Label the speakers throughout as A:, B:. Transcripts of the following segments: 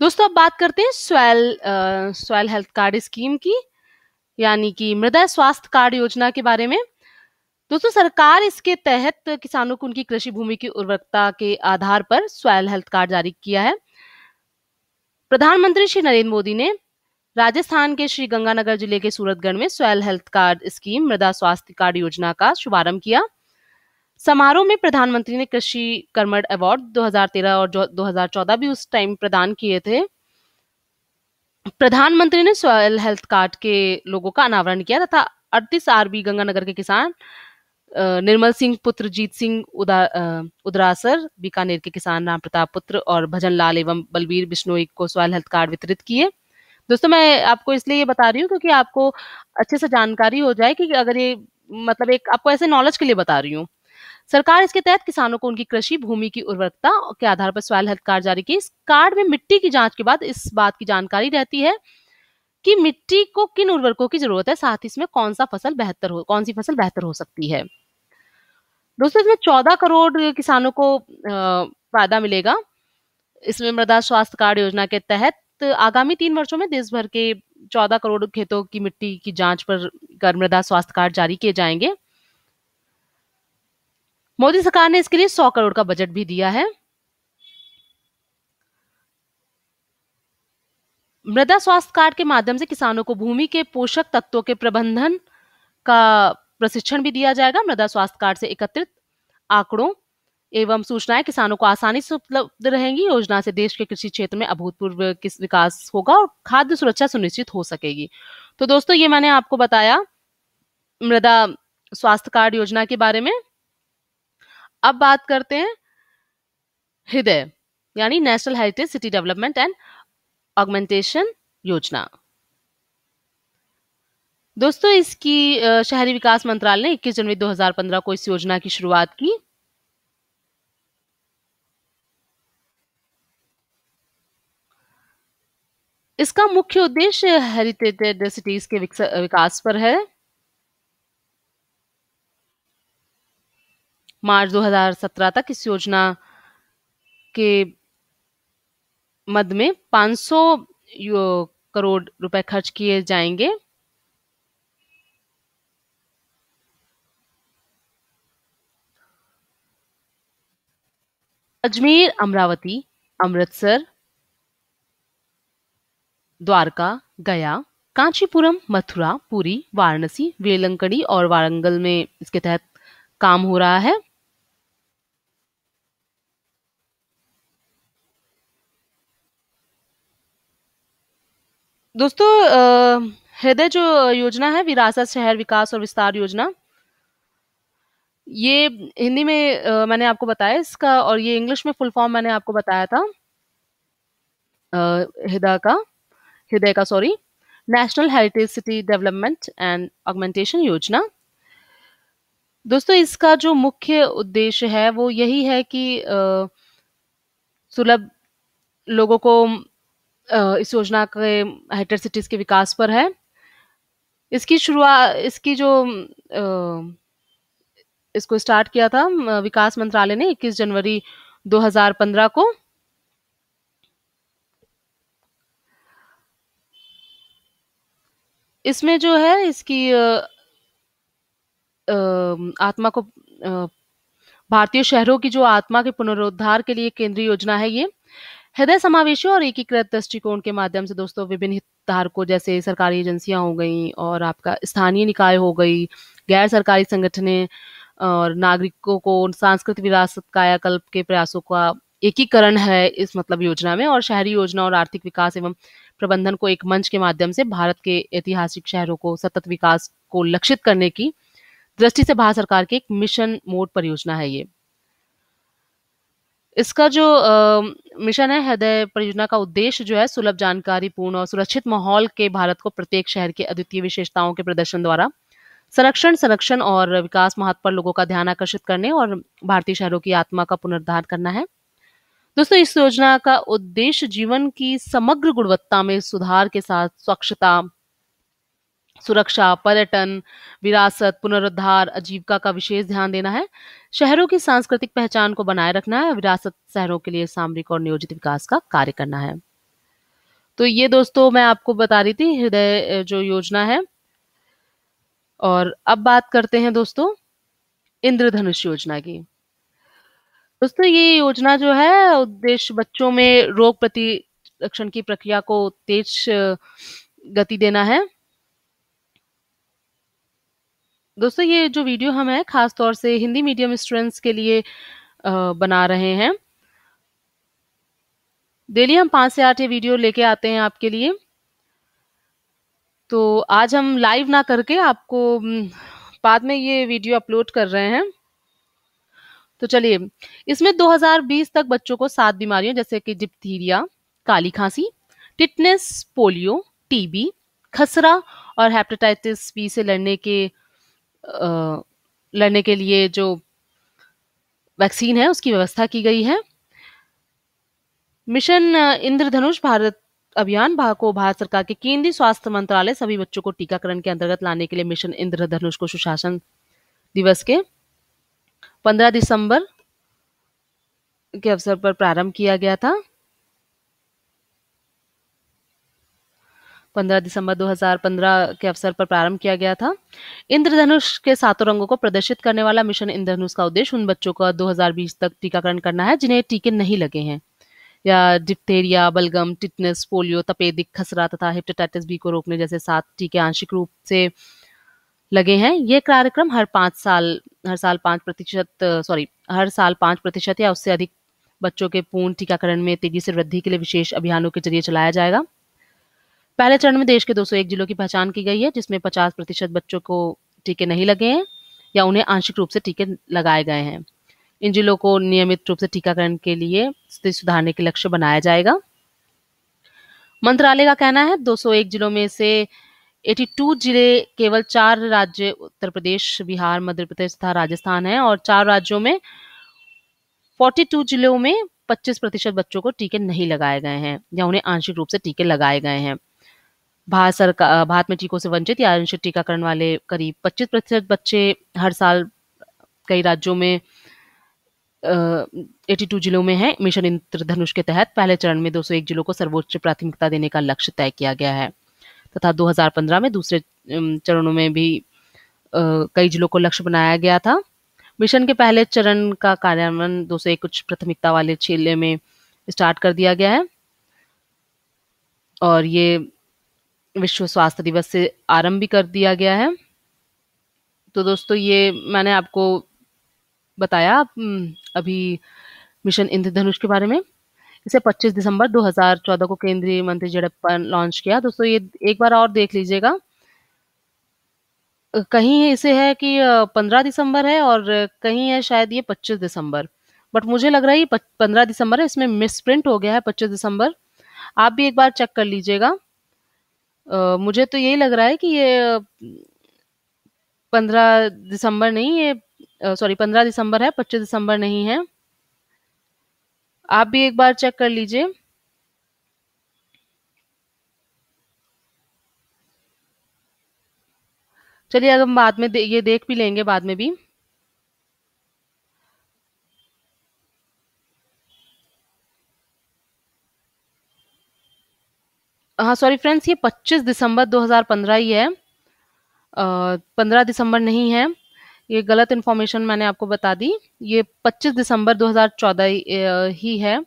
A: दोस्तों अब बात करते हैं soil soil health card scheme की यानी कि मृदा स्वास्थ्य कार्ड योजना के बारे में दोस्तों सरकार इसके तहत किसानों को उनकी कृषि भूमि की उर्वरकता के आधार पर स्वेल हेल्थ कार्ड जारी किया है प्रधानमंत्री श्री नरेंद्र मोदी ने राजस्थान के श्री गंगानगर जिले के सूरतगढ़ में स्वेल हेल्थ कार्ड स्कीम मृदा स्वास्थ्य कार्ड योजना का शुभारंभ किया समारोह में प्रधानमंत्री ने कृषि कर्मण अवार्ड 2013 और 2014 भी उस टाइम प्रदान किए थे प्रधानमंत्री ने सॉयल हेल्थ कार्ड के लोगों का अनावरण किया तथा अड़तीस आरबी गंगानगर के किसान निर्मल सिंह पुत्र जीत सिंह उदा उदरासर बीकानेर के किसान राम प्रताप पुत्र और भजन लाल एवं बलबीर बिश्नोई को सॉयल हेल्थ कार्ड वितरित किए दोस्तों मैं आपको इसलिए ये बता रही हूँ क्योंकि आपको अच्छे से जानकारी हो जाए कि अगर ये मतलब एक आपको ऐसे नॉलेज के लिए बता रही हूँ सरकार इसके तहत किसानों को उनकी कृषि भूमि की उर्वरकता के आधार पर सॉयल हेल्थ कार्ड जारी की इस कार्ड में मिट्टी की जांच के बाद इस बात की जानकारी रहती है कि मिट्टी को किन उर्वरकों की जरूरत है साथ ही इसमें कौन सा फसल बेहतर हो कौन सी फसल बेहतर हो सकती है दोस्तों इसमें चौदह करोड़ किसानों को फायदा मिलेगा इसमें मृदा स्वास्थ्य कार्ड योजना के तहत आगामी तीन वर्षों में देश भर के चौदह करोड़ खेतों की मिट्टी की जांच पर कर मृदा स्वास्थ्य कार्ड जारी किए जाएंगे मोदी सरकार ने इसके लिए सौ करोड़ का बजट भी दिया है मृदा स्वास्थ्य कार्ड के माध्यम से किसानों को भूमि के पोषक तत्वों के प्रबंधन का प्रशिक्षण भी दिया जाएगा मृदा स्वास्थ्य कार्ड से एकत्रित आंकड़ों एवं सूचनाएं किसानों को आसानी से उपलब्ध रहेंगी योजना से देश के कृषि क्षेत्र में अभूतपूर्व विकास होगा और खाद्य सुरक्षा सुनिश्चित हो सकेगी तो दोस्तों ये मैंने आपको बताया मृदा स्वास्थ्य कार्ड योजना के बारे में अब बात करते हैं हृदय यानी national heritage city development and augmentation योजना दोस्तों इसकी शहरी विकास मंत्रालय ने 21 जनवरी 2015 को इस योजना की शुरुआत की इसका मुख्य उद्देश्य हेरिटेज सिटीज के विकास पर है मार्च 2017 तक इस योजना के मद में 500 करोड़ रुपए खर्च किए जाएंगे अजमेर अमरावती अमृतसर द्वारका गया कांचीपुरम मथुरा पुरी वाराणसी वेलंकड़ी और वारंगल में इसके तहत काम हो रहा है दोस्तों हृदय जो योजना है विरासत शहर विकास और विस्तार योजना ये हिंदी में आ, मैंने आपको बताया इसका और ये इंग्लिश में फुल फॉर्म मैंने आपको बताया था हृदय का हृदय का sorry national heritage city development and augmentation योजना दोस्तों इसका जो मुख्य उद्देश्य है वो यही है कि सुलभ लोगों को इस योजना के हेटर सिटीज के विकास पर है। इसकी शुरुआत इसकी जो इसको स्टार्ट किया था विकास मंत्रालय ने 21 जनवरी 2015 को। इसमें जो है इसकी आत्मा को भारतीय शहरों की जो आत्मा के पुनरुद्धार के लिए केंद्रीय योजना है ये। हृदय समावेशी और एकीकृत दृष्टिकोण के माध्यम से दोस्तों विभिन्न हितधारकों जैसे सरकारी एजेंसियां हो गई और आपका स्थानीय निकाय हो गई गैर सरकारी संगठने और नागरिकों को सांस्कृतिक विरासत कायाकल्प के प्रयासों का एकीकरण है इस मतलब योजना में और शहरी योजना और आर्थिक विकास एवं प्रबंधन को एक मंच के माध्यम से भारत के ऐतिहासिक शहरों को सतत विकास को लक्षित करने की दृष्टि से भारत सरकार के एक मिशन मोड परियोजना है ये इसका जो मिशन है हृदय परियोजना का उद्देश्य जो है सुलभ जानकारी पूर्ण और सुरक्षित माहौल के भारत को प्रत्येक शहर के अद्वितीय विशेषताओं के प्रदर्शन द्वारा संरक्षण संरक्षण और विकास महत्व पर लोगों का ध्यान आकर्षित करने और भारतीय शहरों की आत्मा का पुनर्धार करना है दोस्तों इस योजना का उद्देश्य जीवन की समग्र गुणवत्ता में सुधार के साथ स्वच्छता सुरक्षा पर्यटन विरासत पुनरुद्धार आजीविका का विशेष ध्यान देना है शहरों की सांस्कृतिक पहचान को बनाए रखना है विरासत शहरों के लिए सामरिक और नियोजित विकास का कार्य करना है तो ये दोस्तों मैं आपको बता रही थी हृदय जो योजना है और अब बात करते हैं दोस्तों इंद्रधनुष योजना की दोस्तों ये योजना जो है उद्देश्य बच्चों में रोग प्रतिरक्षण की प्रक्रिया को तेज गति देना है दोस्तों ये जो वीडियो हम है ख़ास तौर से हिंदी मीडियम स्टूडेंट्स के लिए बना रहे हैं डेली हम पांच से आठ ये वीडियो लेके आते हैं आपके लिए तो आज हम लाइव ना करके आपको बाद में ये वीडियो अपलोड कर रहे हैं तो चलिए इसमें 2020 तक बच्चों को सात बीमारियों जैसे कि डिप्थीरिया काली खांसी टिटनेस पोलियो टीबी खसरा और हेपेटाइटिस बी से लड़ने के लड़ने के लिए जो वैक्सीन है उसकी व्यवस्था की गई है मिशन इंद्रधनुष भारत अभियान भाग को भारत सरकार के केंद्रीय स्वास्थ्य मंत्रालय सभी बच्चों को टीकाकरण के अंतर्गत लाने के लिए मिशन इंद्रधनुष को सुशासन दिवस के 15 दिसंबर के अवसर पर प्रारंभ किया गया था 15 दिसंबर 2015 के अवसर पर प्रारंभ किया गया था इंद्रधनुष के सातों रंगों को प्रदर्शित करने वाला मिशन इंद्रधनुष का उद्देश्य उन बच्चों का 2020 तक टीकाकरण करना है जिन्हें टीके नहीं लगे हैं या डिप्थेरिया बलगम टिटनेस पोलियो तपेदिक खसरा तथा हेपेटाइटिस बी को रोकने जैसे सात टीके आंशिक रूप से लगे हैं ये कार्यक्रम हर पाँच साल हर साल पाँच प्रतिशत सॉरी हर साल पाँच प्रतिशत या उससे अधिक बच्चों के पूर्ण टीकाकरण में तेजी से वृद्धि के लिए विशेष अभियानों के जरिए चलाया जाएगा पहले चरण में देश के 201 जिलों की पहचान की गई है जिसमें 50 प्रतिशत बच्चों को टीके नहीं लगे हैं या उन्हें आंशिक रूप से टीके लगाए गए हैं इन जिलों को नियमित रूप से टीकाकरण के लिए स्थिति सुधारने के लक्ष्य बनाया जाएगा मंत्रालय का कहना है 201 जिलों में से 82 जिले केवल चार राज्य उत्तर प्रदेश बिहार मध्य प्रदेश तथा राजस्थान है और चार राज्यों में 42 जिलों में 25 प्रतिशत बच्चों को टीके नहीं लगाए गए हैं या उन्हें आंशिक रूप से टीके लगाए गए हैं भारत सरकार भारत में टीकों से वंचित या अनुचित टीकाकरण वाले करीब 25 प्रतिशत बच्चे हर साल कई राज्यों में एटी टू जिलों में है मिशन इंद्रधनुष के तहत पहले चरण में 201 जिलों को सर्वोच्च प्राथमिकता देने का लक्ष्य तय किया गया है तथा 2015 में दूसरे चरणों में भी कई जिलों को लक्ष्य बनाया गया था मिशन के पहले चरण का कार्यान्वयन दो सौ कुछ प्राथमिकता वाले जिले में स्टार्ट कर दिया गया है और ये विश्व स्वास्थ्य दिवस से आरंभ भी कर दिया गया है तो दोस्तों ये मैंने आपको बताया अभी मिशन इंद्रधनुष के बारे में इसे 25 दिसंबर 2014 को केंद्रीय मंत्री जड़प्पा लॉन्च किया दोस्तों ये एक बार और देख लीजिएगा कहीं इसे है कि 15 दिसंबर है और कहीं है शायद ये 25 दिसंबर बट मुझे लग रहा है ये 15 दिसंबर है इसमें मिस प्रिंट हो गया है 25 दिसंबर आप भी एक बार चेक कर लीजिएगा मुझे तो यही लग रहा है कि ये पंद्रह दिसंबर नहीं ये सॉरी पंद्रह दिसंबर है पच्चीस दिसंबर नहीं है। आप भी एक बार चेक कर लीजिए। चलिए अब हम बाद में दे ये देख भी लेंगे बाद में भी। हाँ सॉरी फ्रेंड्स ये 25 दिसंबर 2015 ही है पंद्रह दिसंबर नहीं है ये गलत इन्फॉर्मेशन मैंने आपको बता दी ये 25 दिसंबर 2014 ही है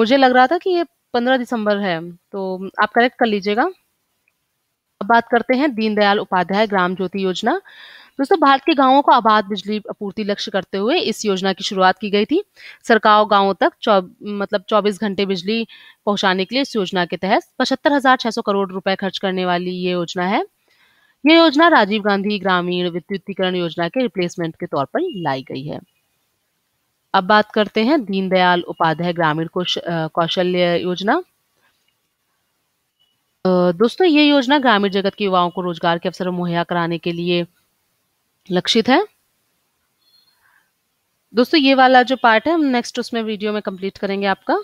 A: मुझे लग रहा था कि ये 15 दिसंबर है तो आप करेक्ट कर लीजिएगा अब बात करते हैं दीनदयाल उपाध्याय ग्राम ज्योति योजना दोस्तों भारत के गांवों को आबाद बिजली आपूर्ति लक्ष्य करते हुए इस योजना की शुरुआत की गई थी सरकार गांवों तक मतलब 24 घंटे बिजली पहुंचाने के लिए इस योजना के तहत पचहत्तर करोड़ रुपए खर्च करने वाली ये योजना है ये योजना राजीव गांधी ग्रामीण विद्युतीकरण योजना के रिप्लेसमेंट के तौर पर लाई गई है अब बात करते हैं दीनदयाल उपाध्याय ग्रामीण कौशल्य योजना दोस्तों ये योजना ग्रामीण जगत के युवाओं को रोजगार के अवसर मुहैया कराने के लिए लक्षित है दोस्तों ये वाला जो पार्ट है हम नेक्स्ट उसमें वीडियो में कंप्लीट करेंगे आपका